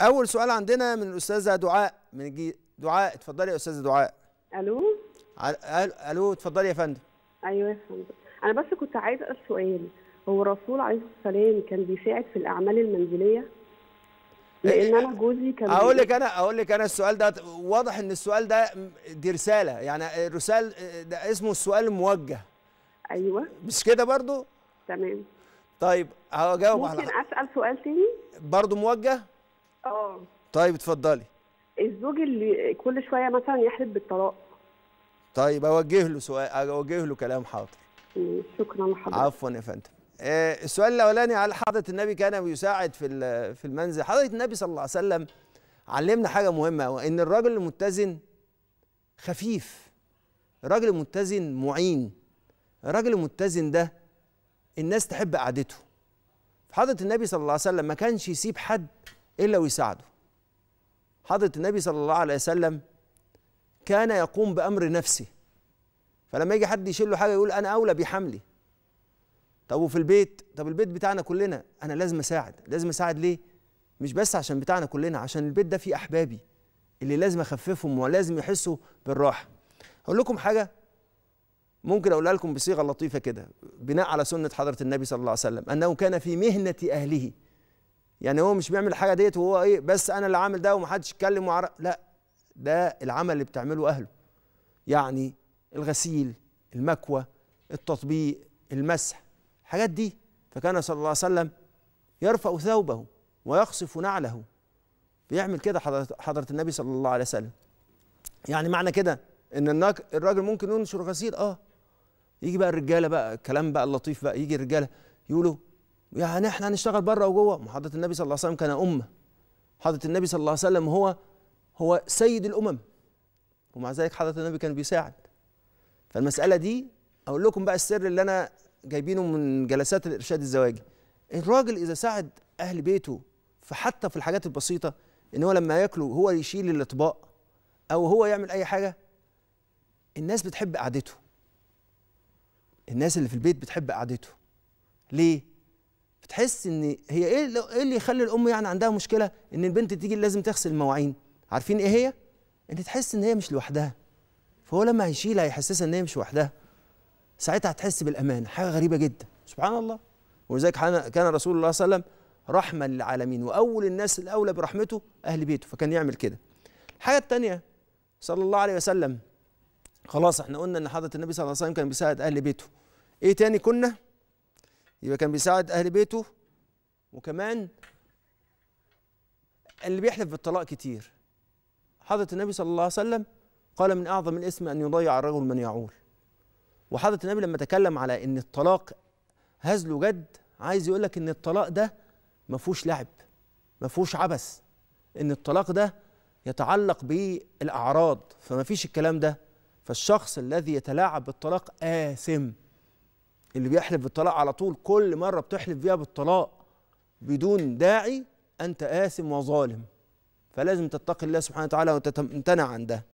اول سؤال عندنا من الاستاذه دعاء من جي... دعاء اتفضلي يا استاذه دعاء الو الو اتفضلي يا فندم ايوه يا فندم انا بس كنت عايزه اسال سؤال هو الرسول عليه السلام كان بيساعد في الاعمال المنزليه إيه، إيه، لان انا جوزي كان اقول لك انا اقول لك انا السؤال ده واضح ان السؤال ده دي رساله يعني الرسال ده اسمه السؤال الموجه ايوه مش كده برضو تمام طيب هجاوب على ممكن اسال سؤال تاني برضو موجه اه طيب اتفضلي الزوج اللي كل شويه مثلا يحلف بالطلاق طيب اوجه له سؤال اوجه له كلام حاضر شكرا لحضرتك عفوا يا فندم آه، السؤال الاولاني على حضره النبي كان بيساعد في في المنزل حضره النبي صلى الله عليه وسلم علمنا حاجه مهمه وان الراجل المتزن خفيف الراجل المتزن معين الراجل المتزن ده الناس تحب قعدته فحضره النبي صلى الله عليه وسلم ما كانش يسيب حد إلا ويساعده حضرة النبي صلى الله عليه وسلم كان يقوم بأمر نفسه فلما يجي حد يشيل له حاجة يقول أنا أولى بحملي طب وفي البيت طب البيت بتاعنا كلنا أنا لازم أساعد لازم أساعد ليه مش بس عشان بتاعنا كلنا عشان البيت ده فيه أحبابي اللي لازم أخففهم ولازم يحسوا بالراحة هقول لكم حاجة ممكن أقولها لكم بصيغة لطيفة كده بناء على سنة حضرة النبي صلى الله عليه وسلم أنه كان في مهنة أهله يعني هو مش بيعمل الحاجه ديت وهو ايه بس انا اللي عامل ده ومحدش يتكلم وعر... لا ده العمل اللي بتعمله اهله يعني الغسيل المكوى التطبيق المسح الحاجات دي فكان صلى الله عليه وسلم يرفع ثوبه ويخصف نعله بيعمل كده حضرة النبي صلى الله عليه وسلم يعني معنى كده ان الراجل ممكن ينشر غسيل اه يجي بقى الرجاله بقى الكلام بقى اللطيف بقى يجي الرجاله يقولوا يعني احنا هنشتغل بره وجوه ما حضره النبي صلى الله عليه وسلم كان امه حضره النبي صلى الله عليه وسلم هو هو سيد الامم ومع ذلك حضره النبي كان بيساعد فالمساله دي اقول لكم بقى السر اللي انا جايبينه من جلسات الارشاد الزواجي الراجل اذا ساعد اهل بيته فحتى في الحاجات البسيطه ان هو لما ياكلوا هو يشيل الاطباق او هو يعمل اي حاجه الناس بتحب قعدته الناس اللي في البيت بتحب قعدته ليه تحس ان هي ايه ايه اللي يخلي الام يعني عندها مشكله ان البنت تيجي لازم تغسل المواعين عارفين ايه هي ان تحس ان هي مش لوحدها فهو لما هيشيلها هيحسسها ان هي مش لوحدها ساعتها هتحس بالامان حاجه غريبه جدا سبحان الله ولذلك كان رسول الله صلى الله عليه وسلم رحمه للعالمين واول الناس الاولى برحمته اهل بيته فكان يعمل كده الحاجه الثانيه صلى الله عليه وسلم خلاص احنا قلنا ان حضره النبي صلى الله عليه وسلم كان بيساعد اهل بيته ايه تاني كنا يبقى كان بيساعد اهل بيته وكمان اللي بيحلف بالطلاق كتير حضرة النبي صلى الله عليه وسلم قال من اعظم الاسم ان يضيع الرجل من يعول وحضرة النبي لما تكلم على ان الطلاق هزله جد عايز يقول لك ان الطلاق ده ما فيهوش لعب ما فيهوش عبث ان الطلاق ده يتعلق بالاعراض فما فيش الكلام ده فالشخص الذي يتلاعب بالطلاق آثم اللي بيحلف بالطلاق على طول كل مرة بتحلف بيها بالطلاق بدون داعي أنت آثم وظالم فلازم تتقي الله سبحانه وتعالى وتمتنع عن ده